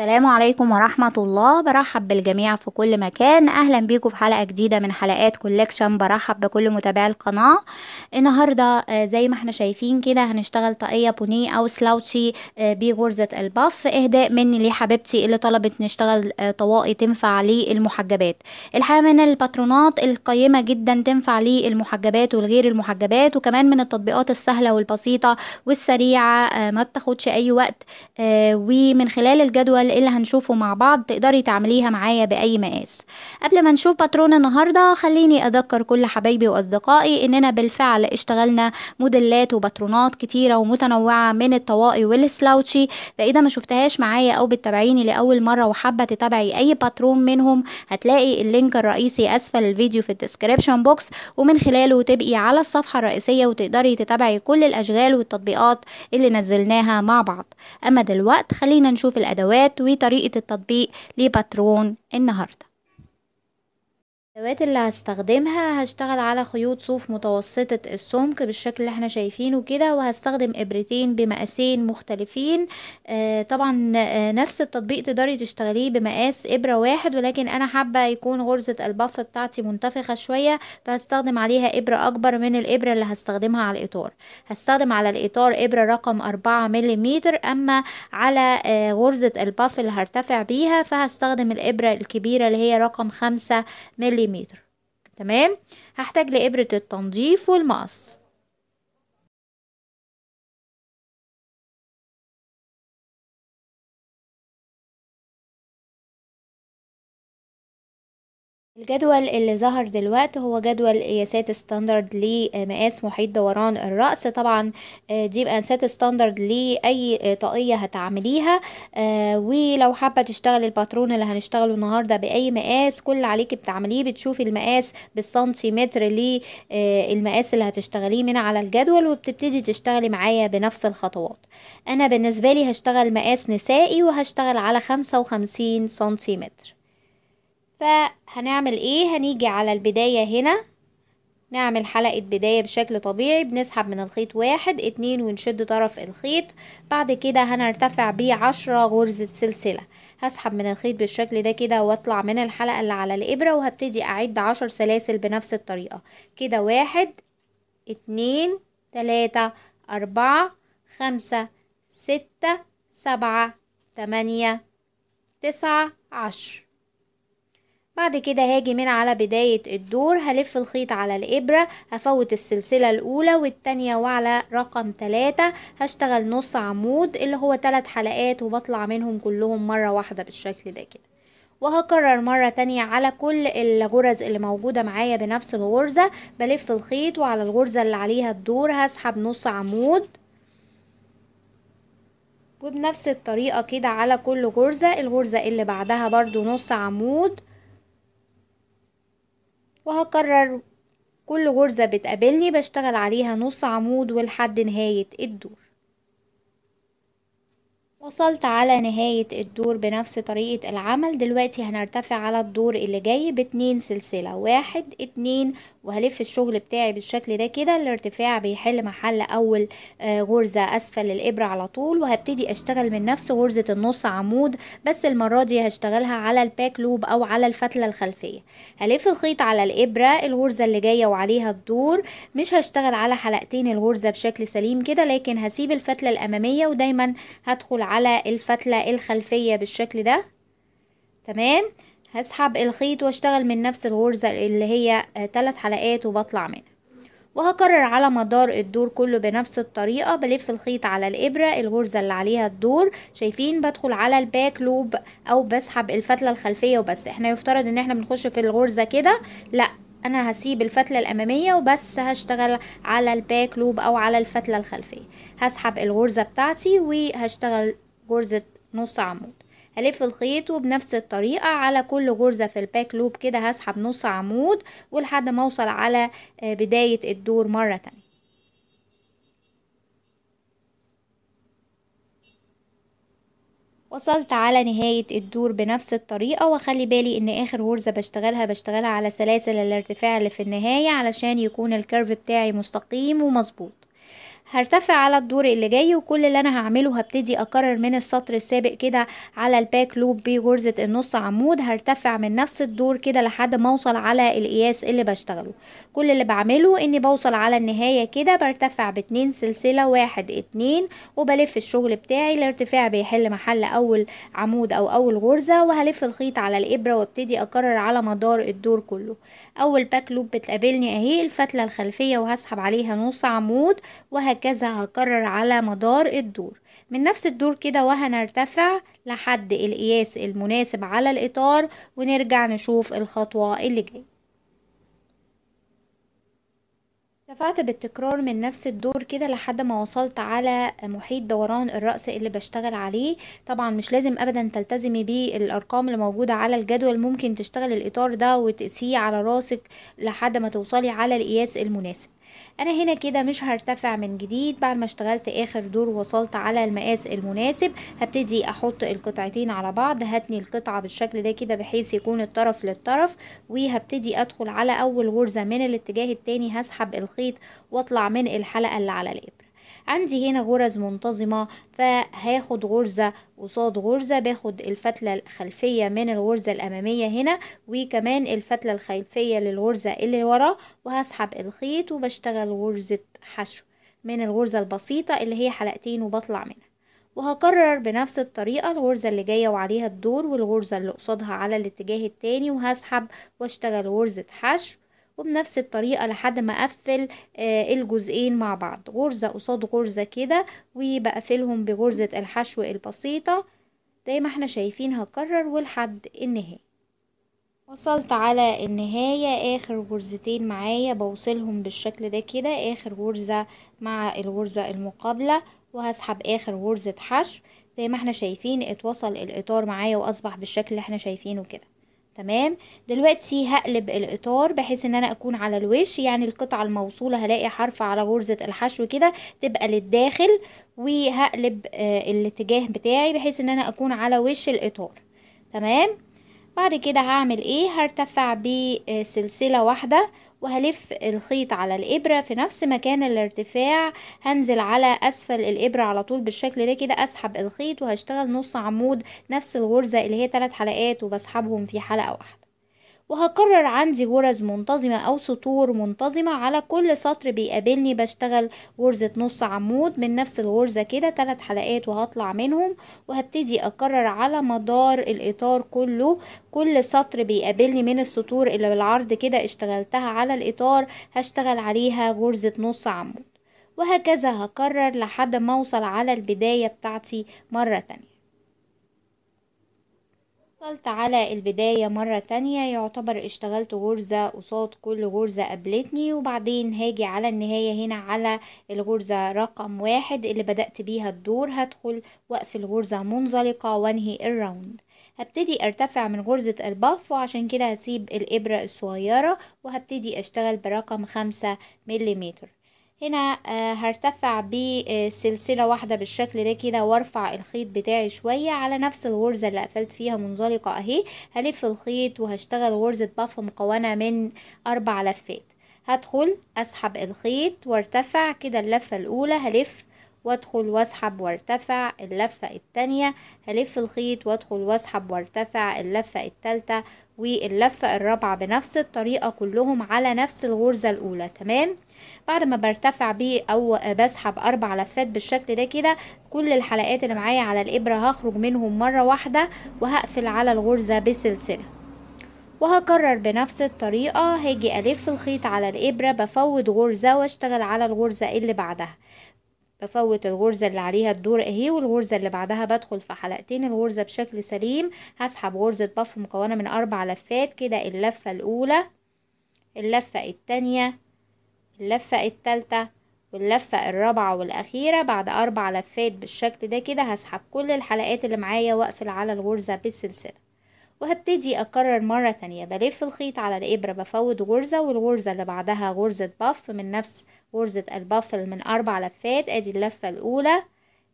السلام عليكم ورحمة الله برحب بالجميع في كل مكان أهلا بيكم في حلقة جديدة من حلقات كولكشن برحب بكل متابعي القناة النهاردة آه، زي ما احنا شايفين كده هنشتغل طاقية بوني أو سلاوتشي آه، بغرزة الباف إهداء مني ليه حبيبتي اللي طلبت نشتغل آه، طواقي تنفع للمحجبات الحقيقة من الباترونات القيمة جدا تنفع للمحجبات والغير المحجبات وكمان من التطبيقات السهلة والبسيطة والسريعة ما بتاخدش أي وقت ومن خلال الجدول اللي هنشوفه مع بعض تقدري تعمليها معايا بأي مقاس قبل ما نشوف باترون النهاردة خليني أذكر كل حبايبي وأصدقائي إننا بالفعل اشتغلنا موديلات وباترونات كتيرة ومتنوعة من الطواقي والسلاوتشي فإذا ما شفتهاش معايا أو بتتابعيني لأول مرة وحابة تتابعي أي باترون منهم هتلاقي اللينك الرئيسي أسفل الفيديو في الديسكريبشن بوكس ومن خلاله تبقي على الصفحة الرئيسية وتقدري تتابعي كل الأشغال والتطبيقات اللي نزلناها مع بعض أما دلوقت خلينا نشوف الأدوات وطريقة التطبيق لباترون النهاردة الادوات اللي هستخدمها هشتغل على خيوط صوف متوسطة السمك بالشكل اللي احنا شايفينه كده وهستخدم ابرتين بمقاسين مختلفين آه طبعا آه نفس التطبيق تقدري تشتغليه بمقاس ابرة واحد ولكن انا حابة يكون غرزة البف بتاعتي منتفخة شوية فهستخدم عليها ابرة اكبر من الابرة اللي هستخدمها على الاطار هستخدم على الاطار ابرة رقم اربعة مليمتر اما على آه غرزة البف اللي هرتفع بيها فهستخدم الابرة الكبيرة اللي هي رقم خمسة مليمتر سنتيمتر تمام هحتاج لإبرة التنظيف والمقص الجدول اللي ظهر دلوقتي هو جدول قياسات ستاندرد لمقاس محيط دوران الرأس طبعا آه، دي مقاسات ستاندرد لأي آه، طاقية هتعمليها آه، ولو حابة تشتغلي الباترون اللي هنشتغله النهاردة بأي مقاس كل عليكي بتعمليه بتشوفي المقاس بالسنتيمتر للمقاس اللي هتشتغليه من على الجدول وبتبتدي تشتغلي معايا بنفس الخطوات أنا بالنسبة لي هشتغل مقاس نسائي وهشتغل على خمسة وخمسين سنتيمتر فهنعمل ايه هنيجي على البداية هنا نعمل حلقة بداية بشكل طبيعي بنسحب من الخيط واحد اتنين ونشد طرف الخيط بعد كده هنرتفع بيه عشرة غرزة سلسلة هسحب من الخيط بالشكل ده كده واطلع من الحلقة اللي على الإبرة وهبتدي أعد عشر سلاسل بنفس الطريقة كده واحد اتنين تلاتة أربعة خمسة ستة سبعة تمانية تسعة عشر بعد كده هاجي من على بداية الدور هلف الخيط على الإبرة هفوت السلسلة الأولى والتانية وعلى رقم تلاتة هشتغل نص عمود اللي هو تلات حلقات وبطلع منهم كلهم مرة واحدة بالشكل ده كده وهكرر مرة تانية على كل الغرز اللي موجودة معايا بنفس الغرزة بلف الخيط وعلى الغرزة اللي عليها الدور هسحب نص عمود وبنفس الطريقة كده على كل غرزة الغرزة اللي بعدها برضو نص عمود وهكرر كل غرزة بتقابلني بشتغل عليها نص عمود ولحد نهاية الدور وصلت على نهاية الدور بنفس طريقة العمل دلوقتي هنرتفع على الدور اللي جاي باتنين سلسلة واحد اتنين وهلف الشغل بتاعي بالشكل ده كده الارتفاع بيحل محل اول آه، غرزة اسفل الابرة على طول وهبتدي اشتغل من نفس غرزة النص عمود بس المرة دي هشتغلها على الباك لوب او على الفتلة الخلفية هلف الخيط على الابرة الغرزة اللي جاية وعليها الدور مش هشتغل على حلقتين الغرزة بشكل سليم كده لكن هسيب الفتلة الامامية ودايما هدخل على الفتلة الخلفية بالشكل ده تمام هسحب الخيط واشتغل من نفس الغرزة اللي هي ثلاث آه، حلقات وبطلع منها وهكرر على مدار الدور كله بنفس الطريقة بلف الخيط على الإبرة الغرزة اللي عليها الدور شايفين بدخل على الباك لوب أو بسحب الفتلة الخلفية وبس احنا يفترض ان احنا بنخش في الغرزة كده لأ انا هسيب الفتلة الامامية وبس هشتغل على الباك لوب او على الفتلة الخلفية هسحب الغرزة بتاعتي وهشتغل غرزة نص عمود هلف الخيط وبنفس الطريقة على كل غرزة في الباك لوب كده هسحب نص عمود ولحد ما اوصل على آه، بداية الدور مرة تانية وصلت على نهاية الدور بنفس الطريقة وخلي بالي ان اخر غرزة بشتغلها بشتغلها على سلاسل الارتفاع اللي في النهاية علشان يكون الكيرف بتاعي مستقيم ومظبوط هرتفع على الدور اللي جاي وكل اللي انا هعمله هبتدي اكرر من السطر السابق كده على الباك لوب بغرزة النص عمود هرتفع من نفس الدور كده لحد ما اوصل على القياس اللي بشتغله كل اللي بعمله اني بوصل على النهاية كده برتفع باتنين سلسلة واحد اتنين وبلف الشغل بتاعي الارتفاع بيحل محل اول عمود او اول غرزة وهلف الخيط على الابرة وابتدي اكرر على مدار الدور كله اول باك لوب بتقابلني اهي الفتلة الخلفية وهسحب عليها نص عمود وهك هكذا هكرر على مدار الدور من نفس الدور كده وهنرتفع لحد القياس المناسب على الإطار ونرجع نشوف الخطوة اللي جاية ارتفعت بالتكرار من نفس الدور كده لحد ما وصلت على محيط دوران الرأس اللي بشتغل عليه طبعا مش لازم ابدا تلتزمي بالارقام اللي موجودة على الجدول ممكن تشتغل الاطار ده وتقسيه على راسك لحد ما توصلي على القياس المناسب انا هنا كده مش هرتفع من جديد بعد ما اشتغلت اخر دور وصلت على المقاس المناسب هبتدي احط القطعتين على بعض هتني القطعة بالشكل ده كده بحيث يكون الطرف للطرف وهبتدي ادخل على اول غرزة من الاتجاه التاني هسحب الخيط واطلع من الحلقة اللي على الاب عندي هنا غرز منتظمة فهاخد غرزة قصاد غرزة باخد الفتلة الخلفية من الغرزة الأمامية هنا وكمان الفتلة الخلفية للغرزة اللي ورا وهسحب الخيط وبشتغل غرزة حشو من الغرزة البسيطة اللي هي حلقتين وبطلع منها وهكرر بنفس الطريقة الغرزة اللي جاية وعليها الدور والغرزة اللي قصادها على الاتجاه التاني وهسحب واشتغل غرزة حشو وبنفس الطريقة لحد ما أقفل آه، الجزئين مع بعض غرزة قصاد غرزة كده وبقفلهم بغرزة الحشو البسيطة زي ما احنا شايفين هكرر ولحد النهاية وصلت على النهاية آخر غرزتين معايا بوصلهم بالشكل ده كده آخر غرزة مع الغرزة المقابلة وهسحب آخر غرزة حشو زي ما احنا شايفين اتوصل الإطار معايا وأصبح بالشكل اللي احنا شايفينه كده تمام دلوقتي هقلب الاطار بحيث ان انا اكون على الوش يعني القطعه الموصوله هلاقي حرف على غرزه الحشو كده تبقى للداخل وهقلب آه الاتجاه بتاعي بحيث ان انا اكون على وش الاطار تمام بعد كده هعمل ايه هرتفع بسلسله واحده وهلف الخيط على الإبرة في نفس مكان الارتفاع هنزل على أسفل الإبرة على طول بالشكل ده كده أسحب الخيط وهشتغل نص عمود نفس الغرزة اللي هي ثلاث حلقات وبسحبهم في حلقة واحدة وهكرر عندي غرز منتظمة أو سطور منتظمة على كل سطر بيقابلني بشتغل غرزة نص عمود من نفس الغرزة كده تلات حلقات وهطلع منهم وهبتدي أكرر على مدار الإطار كله كل سطر بيقابلني من السطور اللي بالعرض كده اشتغلتها على الإطار هشتغل عليها غرزة نص عمود وهكذا هكرر لحد ما اوصل على البداية بتاعتي مرة تانية حصلت على البداية مرة تانية يعتبر اشتغلت غرزة قصاد كل غرزة قابلتني وبعدين هاجي على النهاية هنا على الغرزة رقم واحد اللي بدأت بيها الدور هدخل وقف الغرزة منزلقة وانهي الراوند هبتدي ارتفع من غرزة الباف وعشان كده هسيب الإبرة الصغيرة وهبتدي اشتغل برقم خمسة مليمتر هنا آه، هرتفع بسلسلة واحدة بالشكل ده كده وارفع الخيط بتاعي شوية على نفس الغرزة اللي قفلت فيها منزلقة اهي هلف الخيط وهشتغل غرزة بف مكونة من اربع لفات هدخل اسحب الخيط وارتفع كده اللفة الاولى هلف وادخل واسحب وارتفع اللفة التانية هلف الخيط وادخل واسحب وارتفع اللفة التالتة واللفة الرابعة بنفس الطريقة كلهم على نفس الغرزة الأولى تمام بعد ما برتفع بيه أو بسحب أربع لفات بالشكل ده كده كل الحلقات اللي معايا على الإبرة هخرج منهم مرة واحدة وهقفل على الغرزة بسلسلة وهكرر بنفس الطريقة هاجي ألف الخيط على الإبرة بفوت غرزة واشتغل على الغرزة اللي بعدها بفوت الغرزة اللي عليها الدور اهي والغرزة اللي بعدها بدخل في حلقتين الغرزة بشكل سليم هسحب غرزة بف مكونة من اربع لفات كده اللفة الاولى اللفة التانية اللفة التالتة واللفة الرابعة والأخيرة بعد أربع لفات بالشكل ده كده هسحب كل الحلقات اللي معايا وأقفل على الغرزة بالسلسلة وهبتدي أكرر مرة تانية بلف الخيط على الإبرة بفوت غرزة والغرزة اللي بعدها غرزة بف من نفس غرزة البف من أربع لفات أدي اللفة الأولى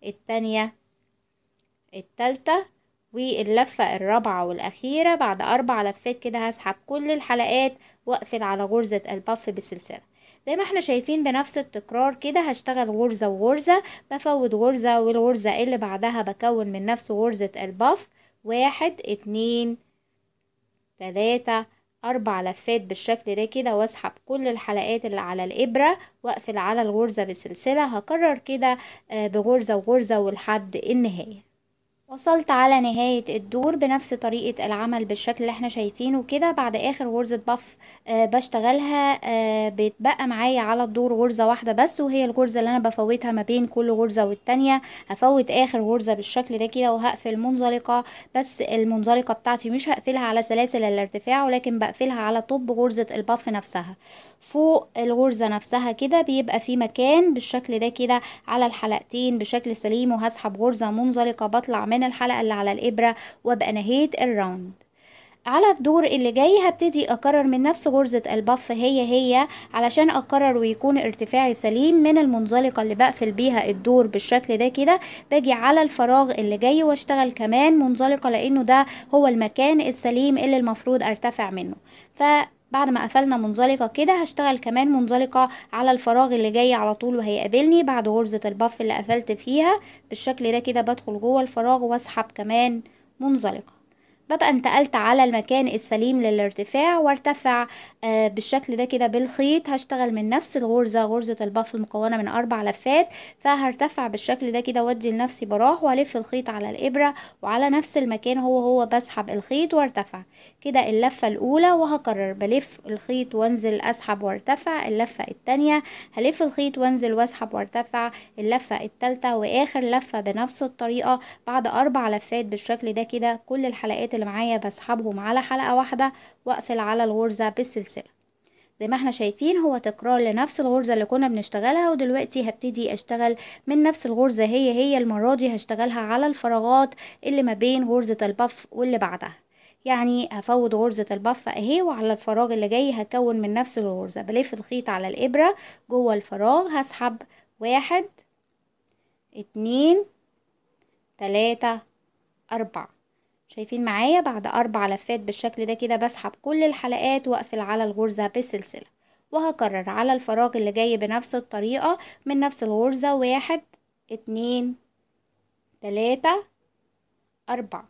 التانية التالتة واللفة الرابعة والأخيرة بعد أربع لفات كده هسحب كل الحلقات وأقفل على غرزة البف بسلسلة زي ما احنا شايفين بنفس التكرار كده هشتغل غرزة وغرزة بفوت غرزة والغرزة اللي بعدها بكون من نفس غرزة الباف واحد اتنين تلاتة أربع لفات بالشكل ده كده واسحب كل الحلقات اللي على الإبرة وأقفل على الغرزة بسلسلة هكرر كده آه، بغرزة وغرزة ولحد النهاية وصلت على نهاية الدور بنفس طريقة العمل بالشكل اللي احنا شايفينه كده بعد اخر غرزة بف آه، بشتغلها آه، بيتبقى معايا على الدور غرزة واحدة بس وهي الغرزة اللي انا بفوتها ما بين كل غرزة والتانية هفوت اخر غرزة بالشكل ده كده وهقفل منزلقة بس المنزلقة بتاعتي مش هقفلها على سلاسل الارتفاع ولكن بقفلها على طب غرزة البف نفسها فوق الغرزة نفسها كده بيبقى في مكان بالشكل ده كده على الحلقتين بشكل سليم وهسحب غرزة منزلقة بطلع من الحلقة اللي على الإبرة وأبقى نهيت الراوند على الدور اللي جاي هبتدي اكرر من نفس غرزة البف هي هي علشان اكرر ويكون ارتفاعي سليم من المنزلقة اللي بقفل بيها الدور بالشكل ده كده باجي على الفراغ اللي جاي واشتغل كمان منزلقة لانه ده هو المكان السليم اللي المفروض ارتفع منه ف بعد ما قفلنا منزلقة كده هشتغل كمان منزلقة على الفراغ اللي جاي على طول وهيقابلني بعد غرزة البف اللي قفلت فيها بالشكل ده كده بدخل جوه الفراغ واسحب كمان منزلقة ببقى انتقلت على المكان السليم للارتفاع وارتفع آه، بالشكل ده كده بالخيط هشتغل من نفس الغرزة غرزة الباف المكونة من أربع لفات فهرتفع بالشكل ده كده وادي لنفسي براح والف الخيط على الإبرة وعلى نفس المكان هو هو بسحب الخيط وارتفع كده اللفة الأولى وهكرر بلف الخيط وانزل أسحب وارتفع اللفة التانية هلف الخيط وانزل واسحب وارتفع اللفة التالتة وآخر لفة بنفس الطريقة بعد أربع لفات بالشكل ده كده كل الحلقات اللي معايا بسحبهم على حلقة واحدة واقفل على الغرزة بالسلسلة زي ما احنا شايفين هو تكرار لنفس الغرزة اللي كنا بنشتغلها ودلوقتي هبتدي اشتغل من نفس الغرزة هي هي المرة دي هشتغلها على الفراغات اللي ما بين غرزة البف واللي بعدها يعني هفوت غرزة البف اهي وعلى الفراغ اللي جاي هكون من نفس الغرزة بلف الخيط على الابرة جوه الفراغ هسحب واحد اتنين تلاتة أربعة شايفين معايا بعد أربع لفات بالشكل ده كده بسحب كل الحلقات وأقفل على الغرزة بسلسلة وهكرر على الفراغ اللي جاي بنفس الطريقة من نفس الغرزة واحد اتنين تلاتة أربعة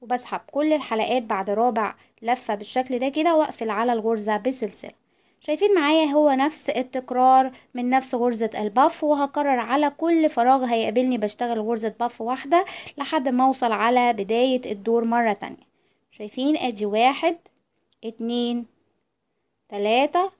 وبسحب كل الحلقات بعد رابع لفة بالشكل ده كده وأقفل على الغرزة بسلسلة شايفين معايا هو نفس التكرار من نفس غرزة الباف وهكرر على كل فراغ هيقابلني بشتغل غرزة باف واحدة لحد ما اوصل على بداية الدور مرة تانية شايفين ادي واحد اتنين تلاتة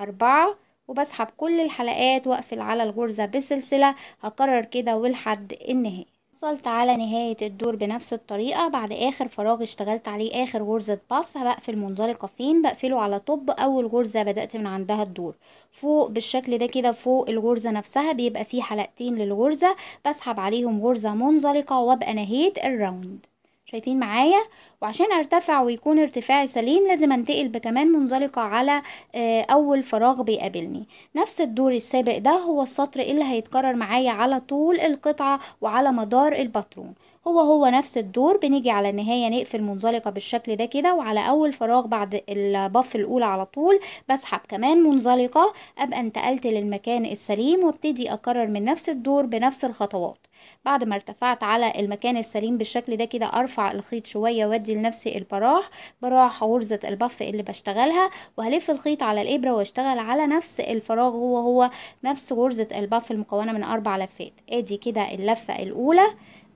أربعة وبسحب كل الحلقات واقفل على الغرزة بسلسلة هكرر كده ولحد النهاية وصلت على نهاية الدور بنفس الطريقة بعد آخر فراغ اشتغلت عليه آخر غرزة باف هبقفل منزلقة فين بقفله على طب أول غرزة بدأت من عندها الدور فوق بالشكل ده كده فوق الغرزة نفسها بيبقى فيه حلقتين للغرزة بسحب عليهم غرزة منزلقة وابقى نهيت الراوند شايفين معايا وعشان ارتفع ويكون ارتفاعي سليم لازم انتقل بكمان منزلقة على آه، اول فراغ بيقابلني نفس الدور السابق ده هو السطر اللي هيتكرر معايا على طول القطعة وعلى مدار الباترون هو هو نفس الدور بنيجي على النهاية نقفل منزلقة بالشكل ده كده وعلى أول فراغ بعد البف الأولى على طول بسحب كمان منزلقة أبقى انتقلت للمكان السليم وابتدي أكرر من نفس الدور بنفس الخطوات بعد ما ارتفعت على المكان السليم بالشكل ده كده أرفع الخيط شوية وادي لنفسي البراح براح غرزة البف اللي بشتغلها وهلف الخيط على الإبرة واشتغل على نفس الفراغ هو هو نفس غرزة البف المكونة من أربع لفات ادي كده اللفة الأولى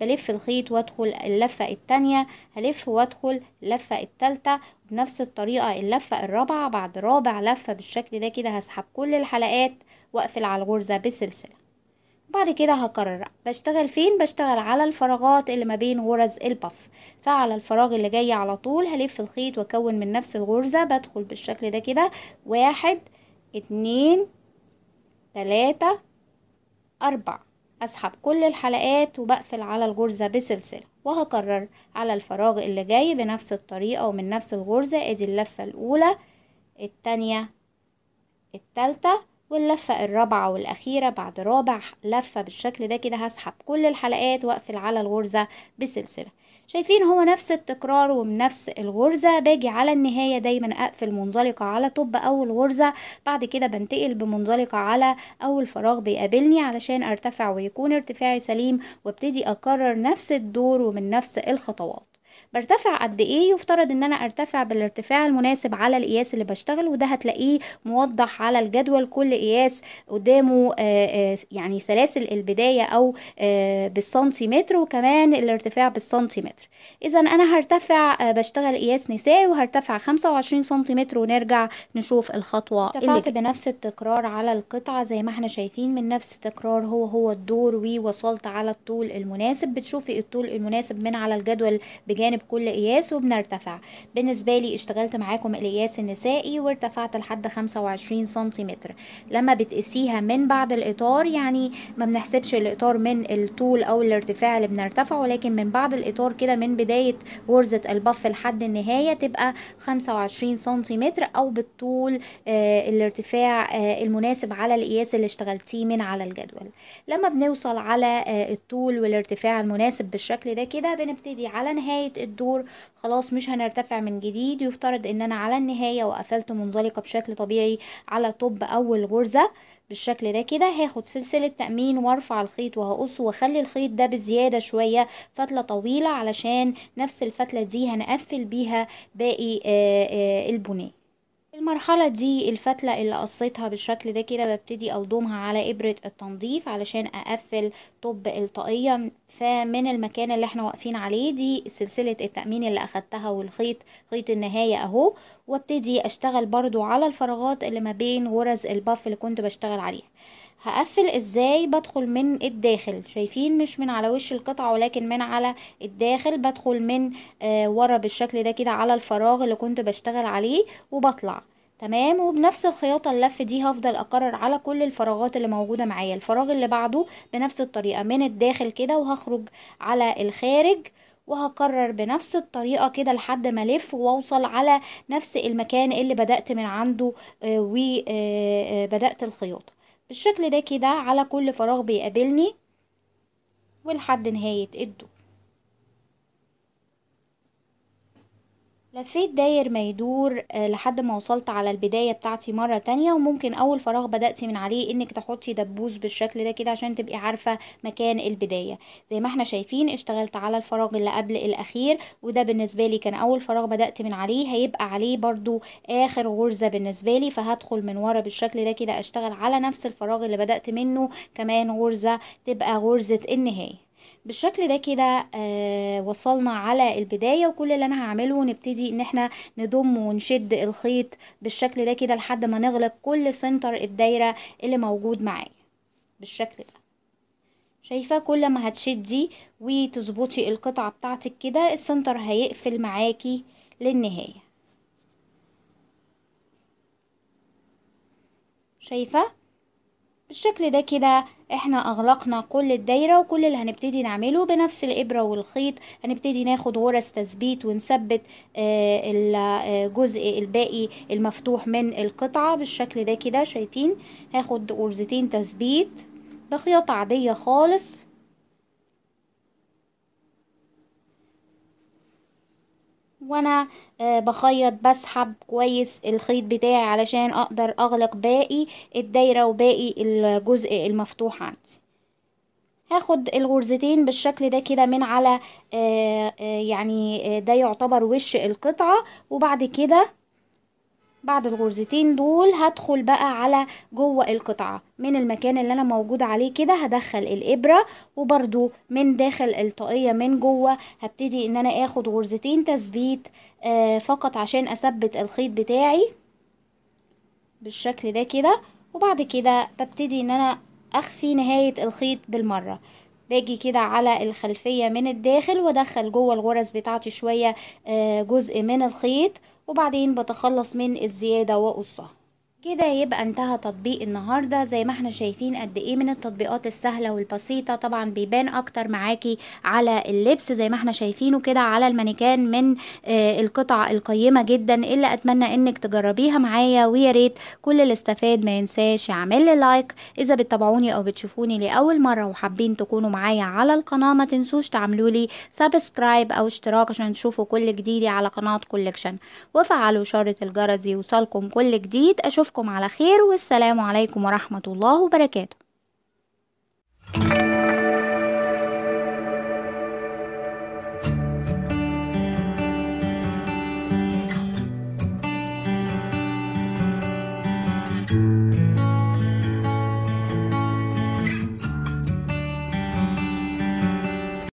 بلف الخيط وادخل اللفة التانية هلف وادخل اللفة التالتة بنفس الطريقة اللفة الرابعة بعد رابع لفة بالشكل ده كده هسحب كل الحلقات واقفل على الغرزة بسلسلة بعد كده هكرر بشتغل فين بشتغل على الفراغات اللي ما بين غرز البف فعلى الفراغ اللي جاي على طول هلف الخيط واكون من نفس الغرزة بدخل بالشكل ده كده واحد اتنين تلاتة أربعة أسحب كل الحلقات وبقفل على الغرزة بسلسلة وهكرر على الفراغ اللي جاي بنفس الطريقة ومن نفس الغرزة ادي اللفة الأولى التانية التالتة واللفة الرابعة والأخيرة بعد رابع لفة بالشكل ده كده هسحب كل الحلقات وأقفل على الغرزة بسلسلة شايفين هو نفس التكرار ونفس الغرزة باجي على النهاية دايما اقفل منزلقة على طب اول غرزة بعد كده بنتقل بمنزلقة على اول فراغ بيقابلني علشان ارتفع ويكون ارتفاعي سليم وابتدي اكرر نفس الدور ومن نفس الخطوات برتفع قد ايه يفترض ان انا ارتفع بالارتفاع المناسب على القياس اللي بشتغل وده هتلاقيه موضح على الجدول كل قياس قدامه آه، آه، يعني سلاسل البداية او آه، بالسنتيمتر وكمان الارتفاع بالسنتيمتر اذا انا هرتفع بشتغل قياس نسائي وهرتفع 25 سنتيمتر ونرجع نشوف الخطوة ارتفعت بنفس التكرار على القطعة زي ما احنا شايفين من نفس التكرار هو هو الدور ووصلت على الطول المناسب بتشوفي الطول المناسب من على الجدول بجانب بجانب كل قياس وبنرتفع بالنسبة لي اشتغلت معاكم القياس النسائي وارتفعت لحد 25 سنتيمتر لما بتقيسيها من بعد الإطار يعني ما بنحسبش الإطار من الطول أو الارتفاع اللي بنرتفعه ولكن من بعد الإطار كده من بداية غرزة البف لحد النهاية تبقى 25 سنتيمتر أو بالطول آه الارتفاع آه المناسب على القياس اللي اشتغلتيه من على الجدول لما بنوصل على آه الطول والارتفاع المناسب بالشكل ده كده بنبتدي على نهاية الدور خلاص مش هنرتفع من جديد يفترض ان انا على النهاية وقفلت منزلقة بشكل طبيعي على طب اول غرزة بالشكل ده كده هاخد سلسلة تأمين وارفع الخيط وهقصه واخلي الخيط ده بزيادة شوية فتلة طويلة علشان نفس الفتلة دي هنقفل بيها باقي آه، آه، البناء المرحلة دي الفتلة اللي قصيتها بالشكل ده كده ببتدي ألضمها على إبرة التنظيف علشان أقفل طب الطاقية فمن المكان اللي احنا واقفين عليه دي سلسلة التأمين اللي أخدتها والخيط خيط النهاية أهو وابتدي أشتغل برضو على الفراغات اللي ما بين غرز الباف اللي كنت بشتغل عليها هقفل ازاي بدخل من الداخل شايفين مش من على وش القطعة ولكن من على الداخل بدخل من آه ورا بالشكل ده كده على الفراغ اللي كنت بشتغل عليه وبطلع تمام وبنفس الخياطة اللف دي هفضل اكرر على كل الفراغات اللي موجودة معايا الفراغ اللي بعده بنفس الطريقة من الداخل كده وهخرج على الخارج وهكرر بنفس الطريقة كده لحد ما الف واوصل على نفس المكان اللي بدأت من عنده آه، وبدأت آه، آه، الخياطة بالشكل ده كده على كل فراغ بيقابلني ولحد نهاية الدور لفيت داير ما يدور آه، لحد ما وصلت على البداية بتاعتي مرة تانية وممكن أول فراغ بدأتي من عليه إنك تحطي دبوس بالشكل ده كده عشان تبقي عارفة مكان البداية زي ما احنا شايفين اشتغلت على الفراغ اللي قبل الأخير وده بالنسبة لي كان أول فراغ بدأت من عليه هيبقى عليه برضو آخر غرزة بالنسبة لي فهدخل من ورا بالشكل ده كده أشتغل على نفس الفراغ اللي بدأت منه كمان غرزة تبقى غرزة النهاية بالشكل ده كده آه، وصلنا على البداية وكل اللي انا هعمله نبتدي ان احنا نضم ونشد الخيط بالشكل ده كده لحد ما نغلق كل سنتر الدايرة اللي موجود معايا بالشكل ده شايفة كل ما هتشدي وتظبطي القطعة بتاعتك كده السنتر هيقفل معاكي للنهاية شايفة بالشكل ده كده احنا اغلقنا كل الدايره وكل اللي هنبتدي نعمله بنفس الابره والخيط هنبتدي ناخد غرز تثبيت ونثبت آه، الجزء آه، الباقي المفتوح من القطعه بالشكل ده كده شايفين هاخد غرزتين تثبيت بخياطه عاديه خالص وانا آه، بخيط بسحب كويس الخيط بتاعي علشان اقدر اغلق باقي الدايرة وباقي الجزء المفتوح عندي هاخد الغرزتين بالشكل ده كده من على آه، آه، يعني ده يعتبر وش القطعة وبعد كده بعد الغرزتين دول هدخل بقى على جوه القطعة من المكان اللي انا موجود عليه كده هدخل الابرة وبرده من داخل الطاقية من جوه هبتدي ان انا اخد غرزتين تثبيت آه فقط عشان اثبت الخيط بتاعي بالشكل ده كده وبعد كده ببتدي ان انا اخفي نهاية الخيط بالمرة باجي كده على الخلفية من الداخل وادخل جوه الغرز بتاعتي شوية آه، جزء من الخيط وبعدين بتخلص من الزيادة وقصها كده يبقى انتهى تطبيق النهاردة زي ما احنا شايفين قد ايه من التطبيقات السهلة والبسيطة طبعا بيبان اكتر معاكي على اللبس زي ما احنا شايفينه كده على المانيكان من آه القطع القيمة جدا الا اتمنى انك تجربيها معايا ويا ريت كل اللي استفاد ما ينساش يعمل لي لايك اذا بتتابعوني او بتشوفوني لاول مرة وحابين تكونوا معايا على القناة ما تنسوش تعملوا لي سبسكرايب او اشتراك عشان تشوفوا كل جديدي على قناة كولكشن وفعلوا شارة الجرس يوصلكم كل جديد اشوف أشوفكم على خير والسلام عليكم ورحمة الله وبركاته